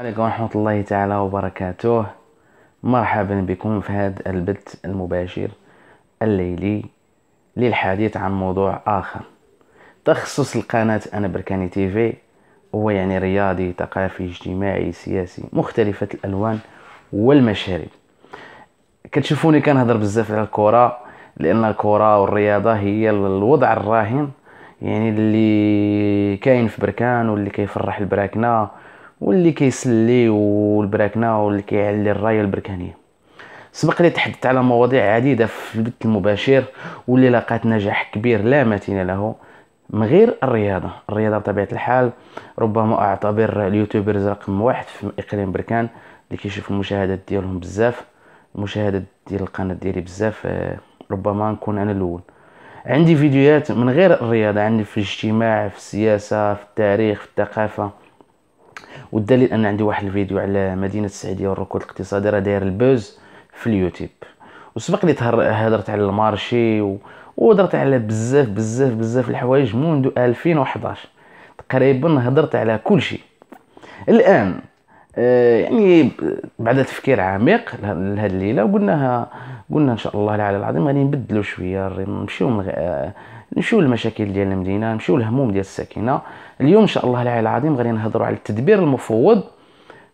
عليكم ورحمة الله تعالى وبركاته مرحبا بكم في هذا البث المباشر الليلي للحديث عن موضوع آخر تخصص القناة أنا بركاني تيفي هو يعني رياضي ثقافي اجتماعي سياسي مختلفة الألوان والمشارب كتشوفوني كنهضر بزاف على الكرة لأن الكرة والرياضة هي الوضع الراهن يعني اللي كاين في بركان واللي كيفرح البراكنه واللي كيسلي والبراكنا واللي كيعلي الرايه البركانيه سبق لي تحدثت على مواضيع عديده في البث المباشر واللي لاقات نجاح كبير لا متين له من غير الرياضه الرياضه بطبيعه الحال ربما اعتبر اليوتيوبرز رقم واحد في اقليم بركان اللي كيشوف المشاهدات ديالهم بزاف المشاهدات ديال القناه ديالي بزاف آه، ربما نكون انا الاول عندي فيديوهات من غير الرياضه عندي في الاجتماع في السياسه في التاريخ في الثقافه والدليل ان عندي واحد الفيديو على مدينه السعيديه والركود الاقتصادي راه داير البوز في اليوتيوب وسبق لي هضرت على المارشي وهضرت على بزاف بزاف بزاف الحوايج منذ 2011 تقريبا هضرت على كل شيء الان آه، يعني بعد تفكير عميق لهذه الليله وقلناها قلنا ان شاء الله العلي العظيم غادي نبدلوا شويه نمشيو من آه، نمشيو للمشاكل ديال المدينه نمشيو للهموم ديال الساكنه اليوم ان شاء الله العلي العظيم غادي نهضروا على التدبير المفوض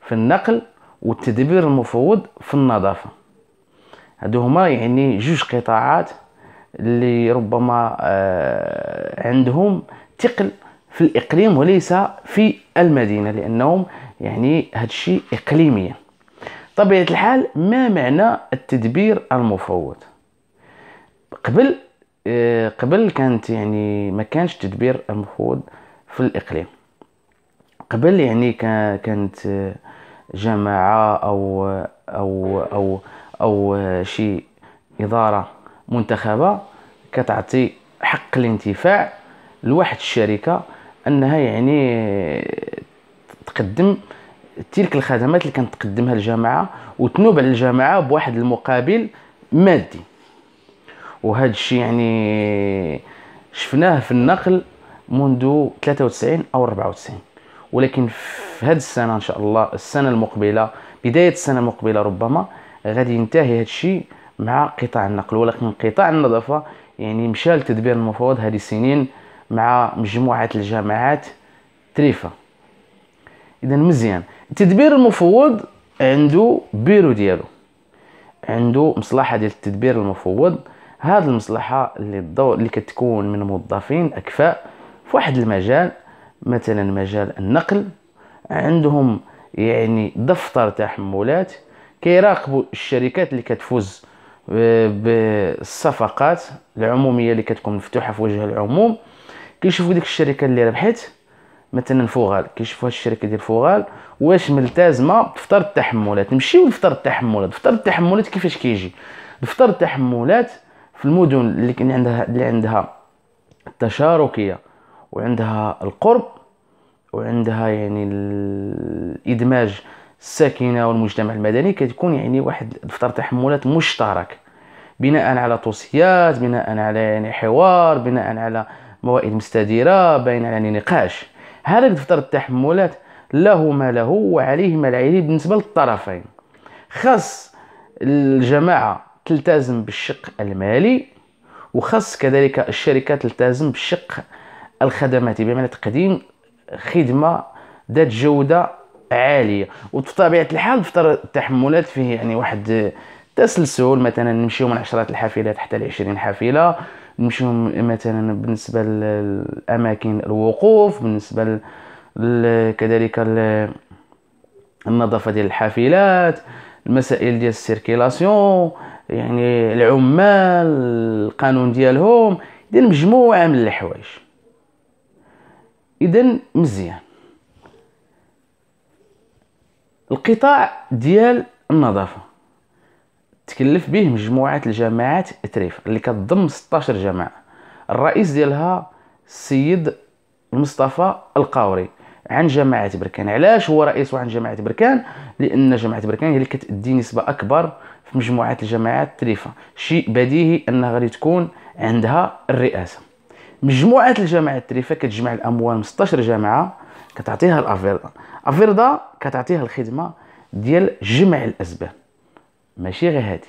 في النقل والتدبير المفوض في النظافه هادو هما يعني جوج قطاعات اللي ربما آه، عندهم ثقل في الاقليم وليس في المدينه لانهم يعني هذا الشيء اقليميا طبيعه الحال ما معنى التدبير المفوض قبل آه، قبل كانت يعني ما كانش تدبير المفوض في الاقليم قبل يعني كانت آه، جماعه او او او او آه، شي اداره منتخبه كتعطي حق الانتفاع لواحد الشركه انها يعني تقدم تلك الخدمات اللي كانت تقدمها الجامعه وتنوب على الجامعه بواحد المقابل مادي وهذا الشيء يعني شفناه في النقل منذ 93 او 94 ولكن في هذه السنه ان شاء الله السنه المقبله بدايه السنه المقبله ربما غادي ينتهي هذا الشيء مع قطاع النقل ولكن قطاع النظافه يعني مشى لتدبير المفاوض هذه السنين مع مجموعه الجامعات تريفه اذا مزيان التدبير المفوض عنده بيرو ديالو عنده مصلحه ديال التدبير المفوض هذه المصلحه اللي الدور اللي كتكون من موظفين اكفاء في واحد المجال مثلا مجال النقل عندهم يعني دفتر تحملات كيراقبوا الشركات اللي كتفوز آه، بالصفقات العموميه اللي كتكون مفتوحه في وجه العموم كيشوفوا ديك الشركه اللي ربحت مثلا فوغال كيشوفوا الشركه ديال فوغال واش ملتزمه بفطر التحملات نمشيو لفطر التحملات فطر التحملات كيفاش كيجي فطر التحملات في المدن اللي كان عندها اللي عندها التشاركيه وعندها القرب وعندها يعني الادماج الساكنه والمجتمع المدني كتكون يعني واحد دفتر تحملات مشترك بناء على توصيات بناء على يعني حوار بناء على موائد مستديره بناء على يعني نقاش هذاك دفتر التحملات له ما له وعليه ما عليه يعني بالنسبه للطرفين خاص الجماعه تلتزم بالشق المالي وخاص كذلك الشركه تلتزم بالشق الخدماتي بمعنى تقديم خدمه ذات جوده عاليه وبطبيعه الحال دفتر التحملات فيه يعني واحد تسلسل مثلا نمشيو من عشرات الحافلات حتى لعشرين حافله نمشيو مثلا بالنسبه للاماكن الوقوف بالنسبه كذلك النظافه ديال الحافلات المسائل ديال السيركيلاسيون يعني العمال القانون ديالهم اذا مجموعه من الحوايج اذا مزيان القطاع ديال النظافه تكلف به مجموعه الجامعات إتريف اللي كتضم 16 جامعه الرئيس ديالها السيد مصطفى القاوري عن جماعة بركان علاش هو رئيس عن جماعة بركان لأن جماعة بركان هي اللي كتأدي نسبة أكبر في مجموعة الجماعات تريفة شيء بديهي أنها غادي تكون عندها الرئاسة مجموعة الجماعة تريفة كتجمع الأموال 16 جامعة كتعطيها الأفيردا أفيردا كتعطيها الخدمة ديال جمع الأسباب ماشي غير هادي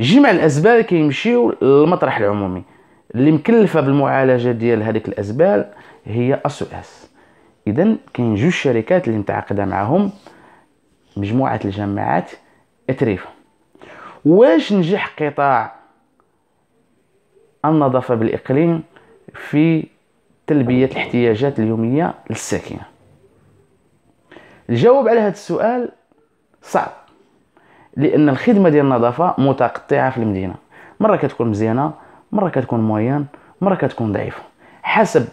جمع الازبال كيمشيو للمطرح العمومي اللي مكلفه بالمعالجه ديال هذيك الازبال هي اس اس اذا كاين جوج شركات اللي متعاقده معاهم مجموعه الجامعات اتريفا واش نجح قطاع النظافه بالاقليم في تلبيه الاحتياجات اليوميه للساكنه الجواب على هذا السؤال صعب لان الخدمه ديال النظافه متقطعه في المدينه مره كتكون مزيانه مره كتكون مويان مره كتكون ضعيفه حسب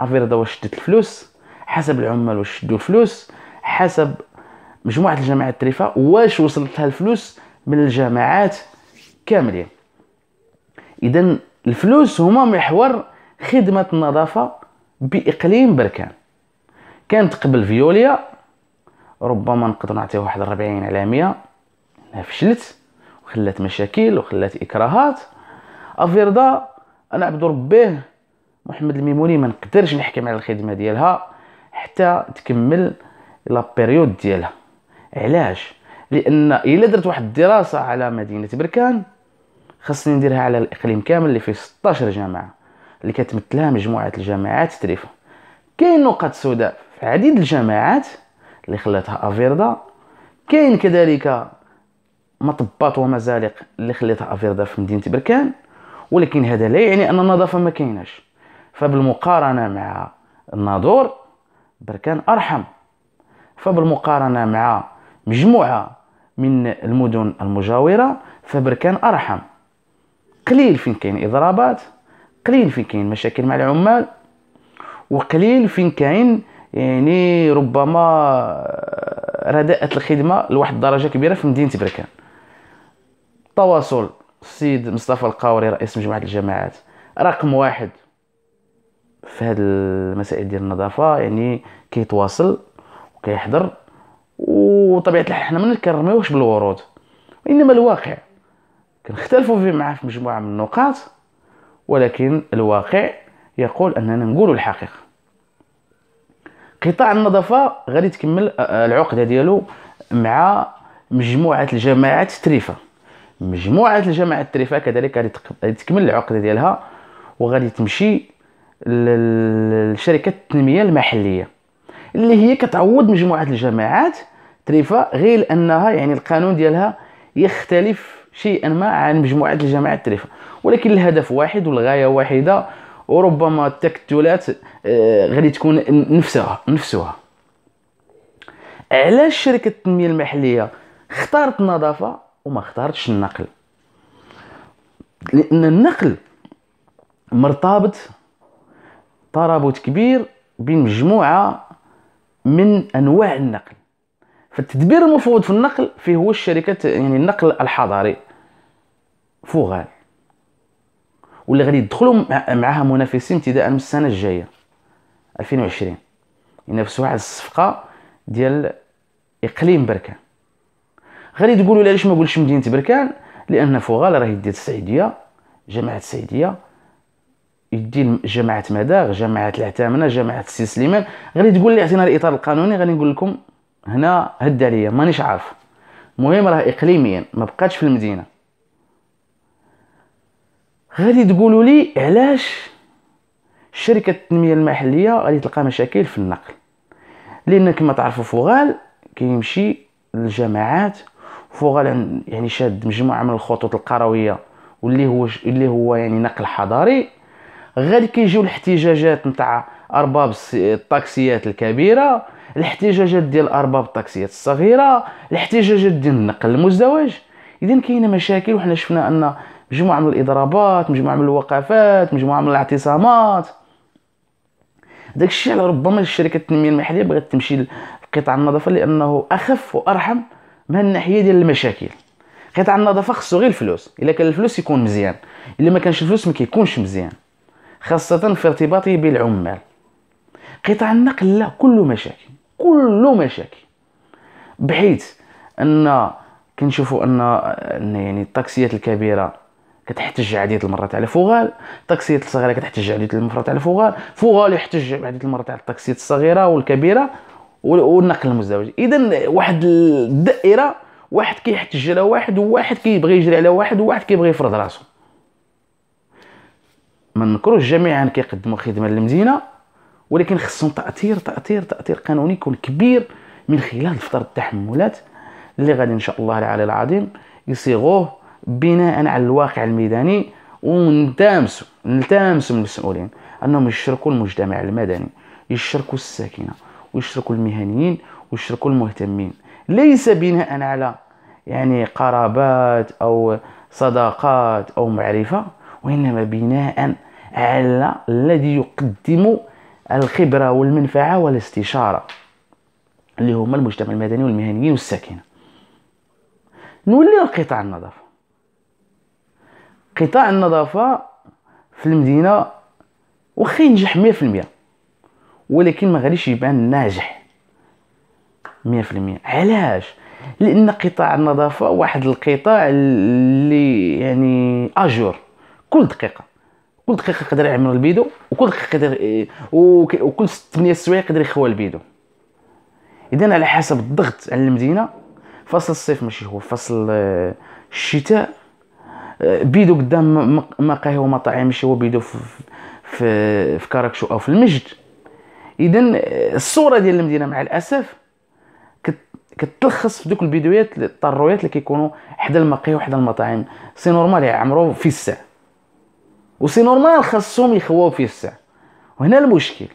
افيردا واش شدت الفلوس حسب العمال واش شدوا الفلوس حسب مجموعه الجماعات التريفه واش وصلت لها الفلوس من الجماعات كاملين اذا الفلوس هما محور خدمه النظافه باقليم بركان كانت قبل فيوليا ربما نقدر نعطيه واحد 40 على 100 انها فشلت وخلات مشاكل وخلات اكراهات افيردا انا عبد ربه محمد الميموني ما نقدرش نحكم على الخدمه ديالها حتى تكمل لا بيريود ديالها علاش لان الا درت واحد الدراسه على مدينه بركان خاصني نديرها على الاقليم كامل اللي فيه 16 جامعه اللي كتمثلها مجموعه الجامعات التريفه كاين نقاط سوداء في عديد الجامعات اللي خلاتها افيردا كاين كذلك مطبات ومزالق اللي خليتها افيردا في مدينه بركان ولكن هذا لا يعني ان النظافه ما كايناش فبالمقارنه مع الناظور بركان ارحم فبالمقارنه مع مجموعه من المدن المجاوره فبركان ارحم قليل فين كاين اضرابات قليل فين كاين مشاكل مع العمال وقليل فين كاين يعني ربما آه، رداءة الخدمة لواحد الدرجة كبيرة في مدينة بركان التواصل السيد مصطفى القاوري رئيس مجموعه الجماعات رقم واحد في هاد المسائل ديال النظافه يعني كيتواصل وكيحضر وطبيعه الحال حنا ما كنرميوش بالورود وانما الواقع كنختلفوا فيه معاه في مجموعه من النقاط ولكن الواقع يقول اننا نقول الحقيقه قطاع النظافه غادي تكمل آه، العقده ديالو مع مجموعه الجماعات تريفه مجموعه الجماعه التريفه كذلك غادي تكمل العقده ديالها وغادي تمشي لشركه التنميه المحليه اللي هي كتعوض مجموعه الجماعات تريفا غير انها يعني القانون ديالها يختلف شيئا ما عن مجموعه الجماعات تريفا ولكن الهدف واحد والغايه واحده وربما التكتلات آه، غادي تكون نفسها نفسها علاش شركه التنميه المحليه اختارت النظافه وما اختارتش النقل لان النقل مرتبط ترابط كبير بين مجموعه من انواع النقل فالتدبير المفروض في النقل فيه هو الشركات يعني النقل الحضري فوغال واللي غادي يدخلوا معها منافسين ابتداء من السنه الجايه 2020 ينافسوا على الصفقه ديال اقليم بركان غادي تقولوا لي علاش ما قلتش مدينه بركان لان فوغال راه يدي السعيديه جامعه السعيديه يدي جامعه مداغ جامعه العتامنه جامعه السي سليمان غادي تقول لي اعطينا الاطار القانوني غادي نقول لكم هنا هد عليا مانيش عارف المهم راه اقليميا ما بقاتش في المدينه غادي تقولوا لي علاش شركه التنميه المحليه غادي تلقى مشاكل في النقل لان كما تعرفوا فوغال كيمشي للجماعات فوغال يعني شاد مجموعه من الخطوط القرويه واللي هو اللي هو يعني نقل حضاري غادي كيجيو الاحتجاجات نتاع ارباب الطاكسيات الكبيره الاحتجاجات ديال ارباب الطاكسيات الصغيره الاحتجاجات ديال النقل المزدوج اذا كاينه مشاكل وحنا شفنا ان مجموعه من الاضرابات مجموعه من الوقفات مجموعه من الاعتصامات داكشي على ربما الشركه التنميه المحليه بغات تمشي لقطاع النظافه لانه اخف وارحم من الناحيه ديال المشاكل قطاع النظافه خصو غير الفلوس الا كان الفلوس يكون مزيان الا ما كانش الفلوس ما كيكونش مزيان خاصه في ارتباطه بالعمال قطاع النقل لا كله مشاكل كله مشاكل بحيث ان كنشوفوا ان يعني الطاكسيات الكبيره كتحتج عديد المرات على فوغال الطاكسيات الصغيره كتحتج عديد المرات على فوغال فوغال يحتج عديد المرات على الطاكسيات الصغيره والكبيره والنقل المزدوج اذا واحد الدائره واحد كيحتج على واحد وواحد كيبغي يجري على واحد وواحد كيبغي يفرض راسو ما نكروش جميعا كيقدموا خدمه للمدينه ولكن خصهم تاثير تاثير تاثير قانوني يكون كبير من خلال فترة التحملات اللي غادي ان شاء الله العلي العظيم يصيغوه بناء على الواقع الميداني ونلتامسوا نلتامسوا من المسؤولين انهم يشركوا المجتمع المدني يشركوا الساكنه ويشركوا المهنيين ويشركوا المهتمين ليس بناء على يعني قرابات او صداقات او معرفه وانما بناء على الذي يقدم الخبره والمنفعه والاستشاره اللي هما المجتمع المدني والمهنيين والساكنه نولي لقطاع النظافه قطاع النظافه في المدينه واخا ينجح 100% ولكن ما غاديش يبان ناجح 100% علاش لان قطاع النظافه واحد القطاع اللي يعني اجور كل دقيقه كل دقيقه يقدر يعمل البيدو وكل دقيقه يقدر وكل 8 سوايع يقدر يخوى البيدو اذا على حسب الضغط على المدينه فصل الصيف ماشي هو فصل آه، الشتاء آه، بيدو قدام مقاهي ومطاعم ماشي هو بيدو في في, في او في المجد اذا الصوره ديال المدينه مع الاسف كتلخص في دوك البيدويات الطرويات اللي كيكونوا حدا المقاهي وحدا المطاعم سي نورمال يعمروا في الساع وسي نورمال خاصهم يخواو في الساع وهنا المشكل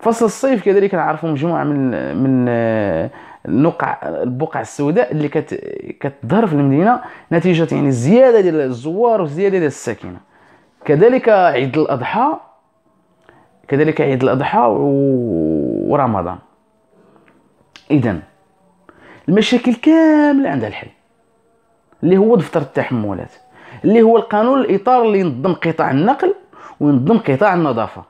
فصل الصيف كذلك نعرفوا مجموعه من من آه، نقع البقع السوداء اللي كت كتظهر في المدينه نتيجه يعني الزياده ديال الزوار والزياده ديال الساكنه كذلك عيد الاضحى كذلك عيد الأضحى ورمضان إذا المشاكل كاملة عندها الحل اللي هو دفتر التحملات اللي هو القانون الإطار اللي ينظم قطاع النقل وينظم قطاع النظافة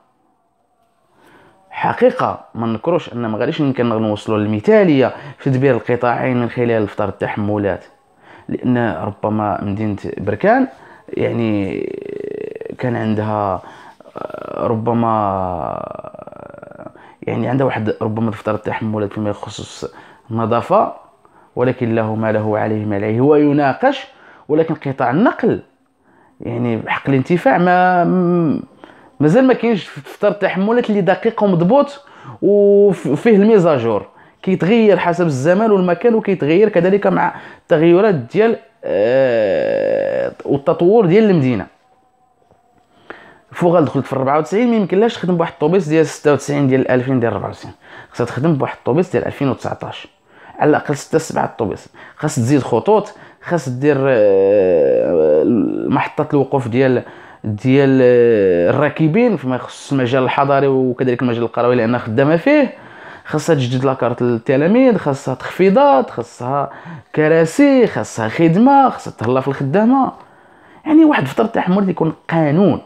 حقيقه ما نكروش ان ما غاديش يمكن نوصلوا للمثاليه في تدبير القطاعين من خلال دفتر التحملات لان ربما مدينه بركان يعني كان عندها آه، ربما يعني عنده واحد ربما دفتر التحملات فيما يخص النظافه ولكن له ما له وعليه ما عليه هو يناقش ولكن قطاع النقل يعني بحق الانتفاع ما مازال ما كاينش دفتر التحملات اللي دقيق ومضبوط وفيه الميزاجور كيتغير حسب الزمان والمكان وكيتغير كذلك مع التغيرات ديال آه، والتطور ديال المدينه فوغال دخلت في 94 ما يمكنلاش تخدم بواحد الطوبيس ديال 96 ديال 2000 ديال 94 خاصها تخدم بواحد الطوبيس ديال 2019 على الاقل 6 7 الطوبيس خاص تزيد خطوط خاص دير آه، محطه الوقوف ديال ديال آه، الراكبين فيما يخص المجال الحضري وكذلك المجال القروي لانها خدامه فيه خاصها تجدد لاكارت للتلاميذ خاصها تخفيضات خاصها كراسي خاصها خدمه خاصها تهلا في الخدامه يعني واحد فتره تحمل يكون قانون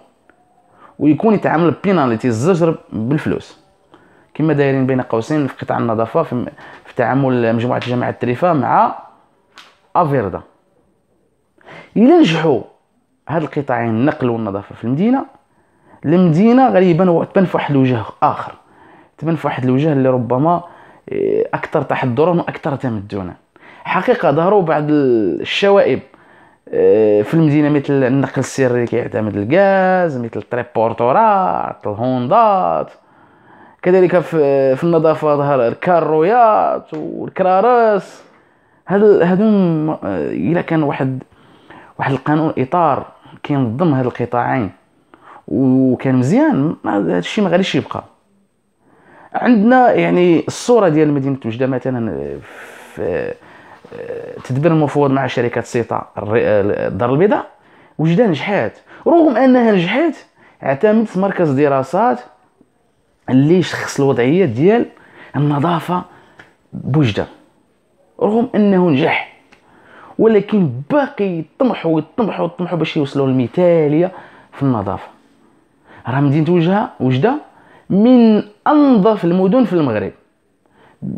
ويكون يتعامل بيناليتي الزجر بالفلوس كما دايرين بين قوسين في قطاع النظافه في, في تعامل مجموعه جامعه التريفه مع افيردا الى نجحوا هاد القطاعين النقل والنظافه في المدينه المدينه غالبا تبان في واحد الوجه اخر تبان في واحد الوجه اللي ربما آه، اكثر تحضرا واكثر تمدنا حقيقه ظهروا بعض الشوائب آه، في المدينه مثل النقل السري اللي كيعتمد الغاز مثل التريبورتورات الهوندات كذلك في, آه، في النظافه ظهر الكارويات والكرارس هاد هادو آه، الا كان واحد واحد القانون اطار كينظم هاد القطاعين وكان مزيان هادشي ما غاديش يبقى عندنا يعني الصوره ديال مدينه وجده مثلا في تدبير المفوض مع شركه سيتا الدار البيضاء وجدها نجحات رغم انها نجحات اعتمدت مركز دراسات اللي شخص الوضعيه ديال النظافه بوجده رغم انه نجح ولكن باقي يطمحوا يطمحوا يطمحوا باش يوصلوا للمثاليه في النظافه راه مدينه وجهه وجده من انظف المدن في المغرب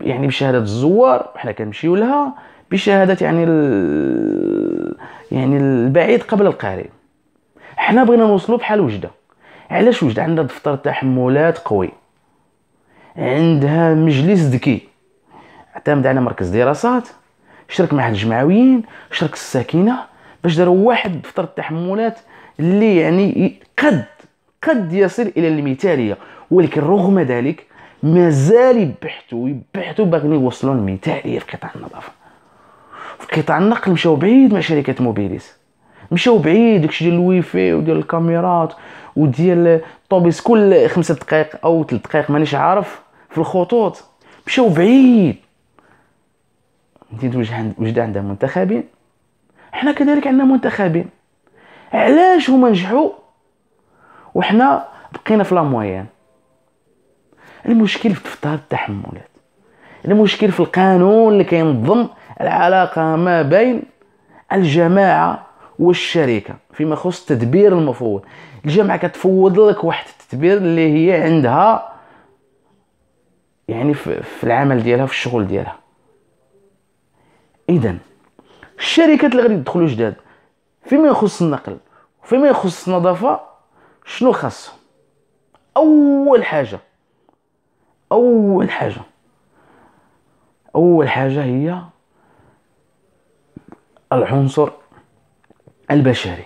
يعني بشهاده الزوار حنا كنمشيو لها بشهاده يعني ال... يعني البعيد قبل القريب حنا بغينا نوصلوا بحال وجده علاش وجده عندها دفتر تحملات قوي عندها مجلس ذكي اعتمد على مركز دراسات شرك مع الجمعويين شرك الساكنه باش داروا واحد دفتر التحملات اللي يعني قد قد يصل الى المثاليه ولكن رغم ذلك مازال يبحثوا يبحثوا باغيين يوصلوا للمثاليه في قطاع النظافه في قطاع النقل مشاو بعيد مع شركه موبيليس مشاو بعيد داكشي ديال الويفي وديال الكاميرات وديال الطوبيس كل خمسة دقائق او ثلاث دقائق مانيش عارف في الخطوط مشاو بعيد مدينة وجدة عندها منتخبين حنا كذلك عندنا منتخبين علاش هما نجحوا وحنا بقينا في لامويان المشكل في تفطير التحملات المشكل في القانون اللي كينظم العلاقة ما بين الجماعة والشركة فيما يخص تدبير المفوض الجماعة كتفوض لك واحد التدبير اللي هي عندها يعني في العمل ديالها في الشغل ديالها اذا الشركات اللي غادي يدخلوا جداد فيما يخص النقل وفيما يخص النظافه شنو خاصهم اول حاجه اول حاجه اول حاجه هي العنصر البشري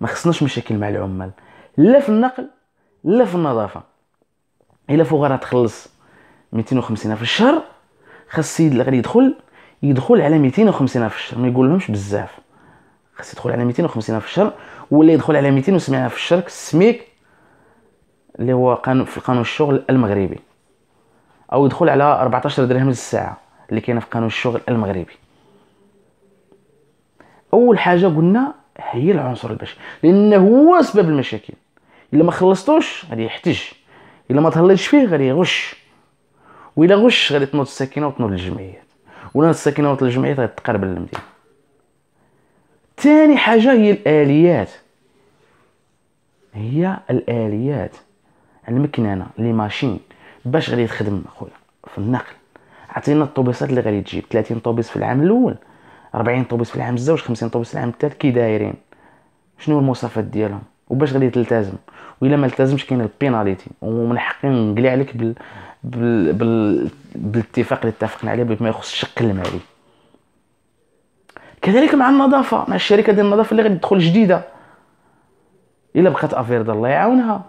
ما خصناش مشاكل مع العمال لا في النقل لا في النظافه الا راه تخلص 250 في الشهر خاص السيد اللي غادي يدخل يدخل على 250 في الشهر ما يقولهمش بزاف خاص يدخل على 250 في الشهر ولا يدخل على 270 في الشهر السميك اللي هو قانون في قانون الشغل المغربي او يدخل على 14 درهم للساعه اللي كاينه في قانون الشغل المغربي اول حاجه قلنا هي العنصر البشري لانه هو سبب المشاكل الا ما خلصتوش غادي يحتج الا ما تهلطش فيه غادي يغش والا غش غادي تنوض الساكنه وتنوض الجمعيات ولا الساكنه وتنوض الجمعيات غادي تقرب للمدينه ثاني حاجه هي الاليات هي الاليات يعني المكنانه لي ماشين باش غادي تخدم اخويا في النقل عطينا الطوبيسات اللي غادي تجيب 30 طوبيس في العام الاول 40 طوبيس في العام الزوج 50 طوبيس في العام الثالث كي دايرين شنو المواصفات ديالهم وباش غادي تلتزم والا ما التزمش كاين البيناليتي ومن حقي نقلي عليك بال... بال... بال... بالاتفاق اللي اتفقنا عليه بما يخص الشق المالي كذلك مع النظافه مع الشركه ديال النظافه اللي غادي تدخل جديده الا بقات افيرد الله يعاونها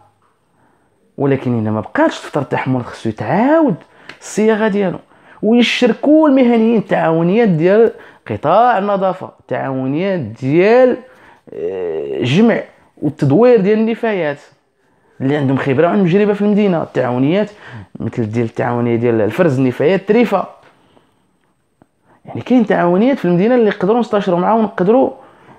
ولكن الا ما بقاتش تفطر تحمل خصو يتعاود الصياغه ديالو ويشركوا المهنيين التعاونيات ديال قطاع النظافه التعاونيات ديال آه، جمع والتدوير ديال النفايات اللي عندهم خبره وعندهم تجربه في المدينه التعاونيات مثل ديال التعاونيه ديال الفرز النفايات تريفا يعني كاين تعاونيات في المدينه اللي نقدروا نستشروا معاهم ونقدروا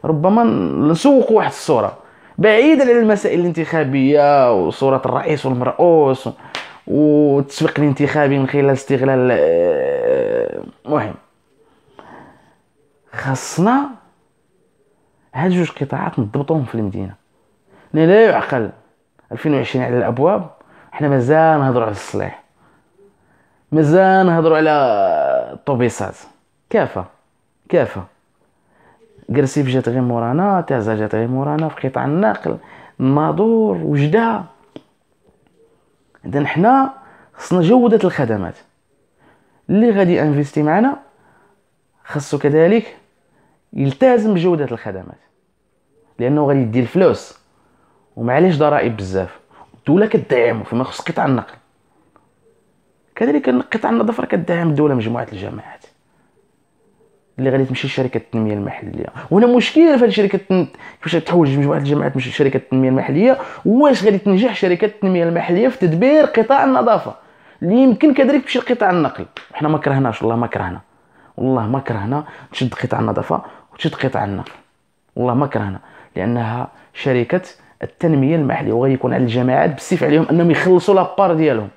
ربما نسوقوا واحد الصوره بعيدا على المسائل الانتخابيه وصوره الرئيس والمرؤوس والتسويق الانتخابي من خلال استغلال المهم آه، خاصنا هاد جوج قطاعات نضبطوهم في المدينه لا لا يعقل 2020 على الابواب حنا مازال نهضروا على الصليح مازال نهضروا على الطوبيسات كافه كافه كرسيف جات غير مورانا تازا جات غير مورانا في قطاع النقل ناظور وجده اذا حنا خصنا جوده الخدمات اللي غادي انفيستي معنا خصو كذلك يلتزم بجوده الخدمات لانه غادي يدي الفلوس ومعليش ضرائب بزاف الدوله كدعمو فيما يخص قطاع النقل كذلك قطاع النظافه كدعم الدوله مجموعه الجماعات اللي غادي تمشي لشركه التنميه المحليه وهنا مشكل في الشركه كيفاش تحوج مجموعه الجامعات تمشي لشركه التنميه المحليه واش غادي تنجح شركه التنميه المحليه في تدبير قطاع النظافه اللي يمكن كذلك تمشي لقطاع النقل حنا ما كرهناش والله ما كرهنا والله ما كرهنا تشد قطاع النظافه وتشد قطاع النقل والله ما كرهنا لانها شركه التنميه المحليه وغادي يكون على الجماعات بالسيف عليهم انهم يخلصوا لابار ديالهم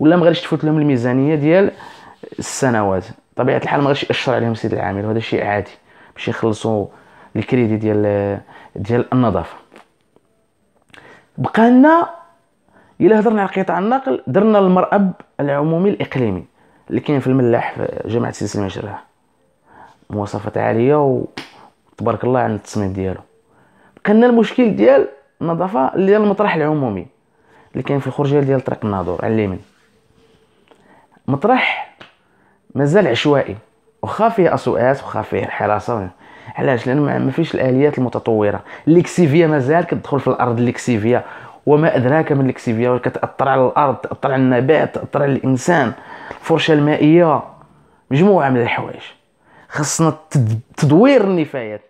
ولا ما غاديش تفوت لهم الميزانيه ديال السنوات بطبيعه الحال ما غاديش يأشر عليهم السيد العامل وهذا شيء عادي باش يخلصوا الكريدي ديال ديال النظافه بقى لنا الا هضرنا على قطاع النقل درنا المرأب العمومي الاقليمي اللي كاين في الملاح في جامعه سليمان المجرى مواصفات عاليه وتبارك الله عن التصميم ديالو بقى لنا المشكل ديال النظافه اللي ديال المطرح العمومي اللي كاين في الخرجيه ديال طريق الناظور على اليمين مطرح مازال عشوائي وخا فيه اسوءات وخا فيه الحراسه علاش لان ما فيش الاليات المتطوره الليكسيفيا مازال كتدخل في الارض الليكسيفيا وما ادراك ما الليكسيفيا كتاثر على الارض تاثر على النبات تاثر على الانسان الفرشه المائيه مجموعه من الحوايج خصنا تدوير النفايات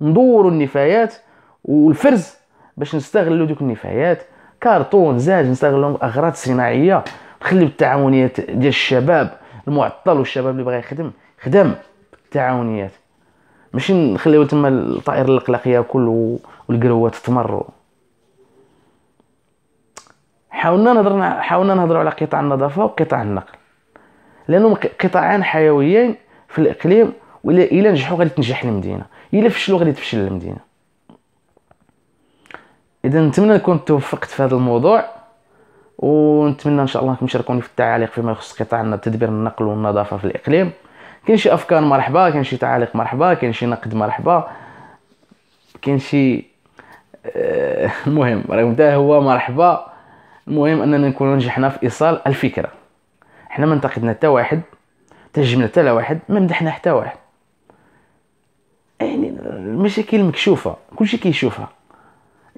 ندور النفايات والفرز باش نستغلوا دوك النفايات كارتون زاج نستغلهم اغراض صناعيه نخليو التعاونيات ديال الشباب المعطل والشباب اللي بغى يخدم خدم بالتعاونيات ماشي نخليو تما الطائر القلق ياكل والقروات تمر حاولنا نهضرنا حاولنا نهضروا على قطاع النظافه وقطاع النقل لانهم قطاعان حيويين في الاقليم ولا الا نجحوا غادي تنجح المدينه الا فشلوا غادي تفشل المدينه اذا نتمنى نكون توفقت في هذا الموضوع ونتمنى ان شاء الله انكم تشاركوني في التعاليق فيما يخص قطاع تدبير النقل والنظافه في الاقليم كاين شي افكار مرحبا كاين شي تعاليق مرحبا كاين شي نقد مرحبا كاين شي آه، المهم المهم راكم هو مرحبا المهم اننا نكون نجحنا في ايصال الفكره حنا ما انتقدنا حتى واحد تهجمنا حتى واحد ما مدحنا حتى واحد يعني المشاكل مكشوفه كلشي كيشوفها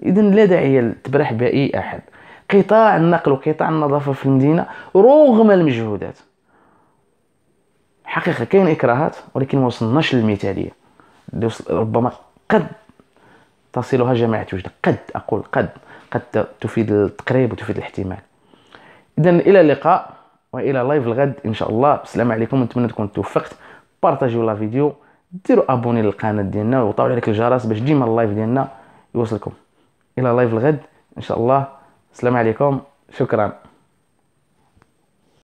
اذا لا داعي لتبرح باي احد قطاع النقل وقطاع النظافه في المدينه رغم المجهودات حقيقه كاين اكراهات ولكن ما وصلناش للمثاليه ربما قد تصلها جماعه وجده قد اقول قد قد تفيد التقريب وتفيد الاحتمال اذا الى اللقاء والى لايف الغد ان شاء الله بالسلام عليكم نتمنى تكون توفقت بارطاجيو لا فيديو ديروا ابوني للقناه ديالنا وطاولوا عليك الجرس باش ديما اللايف ديالنا يوصلكم الى لايف الغد ان شاء الله السلام عليكم شكرا